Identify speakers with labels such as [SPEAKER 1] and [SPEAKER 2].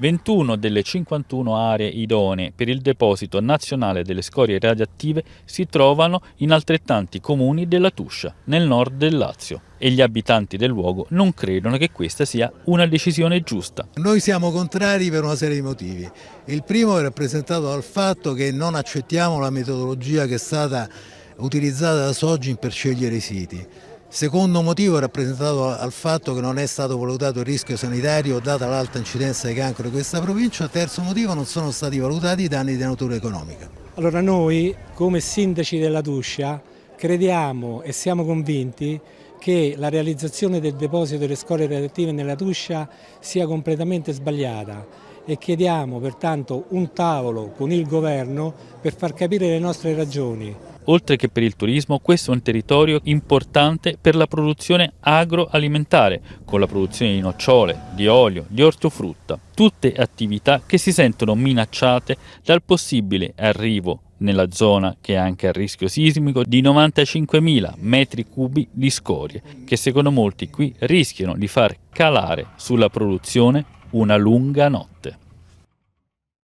[SPEAKER 1] 21 delle 51 aree idonee per il deposito nazionale delle scorie radioattive si trovano in altrettanti comuni della Tuscia, nel nord del Lazio e gli abitanti del luogo non credono che questa sia una decisione giusta. Noi siamo contrari per una serie di motivi. Il primo è rappresentato dal
[SPEAKER 2] fatto che non accettiamo la metodologia che è stata utilizzata da Sogin per scegliere i siti. Secondo motivo è rappresentato al fatto che non è stato valutato il rischio sanitario data l'alta incidenza di cancro in questa provincia, terzo motivo non sono stati valutati i danni di natura economica.
[SPEAKER 3] Allora noi come sindaci della Tuscia crediamo e siamo convinti che la realizzazione del deposito delle scorie radioattive nella Tuscia sia completamente sbagliata e chiediamo pertanto un tavolo con il governo per far capire le nostre ragioni.
[SPEAKER 1] Oltre che per il turismo, questo è un territorio importante per la produzione agroalimentare, con la produzione di nocciole, di olio, di ortofrutta, tutte attività che si sentono minacciate dal possibile arrivo nella zona che è anche a rischio sismico di 95.000 metri cubi di scorie che secondo molti qui rischiano di far calare sulla produzione una lunga notte.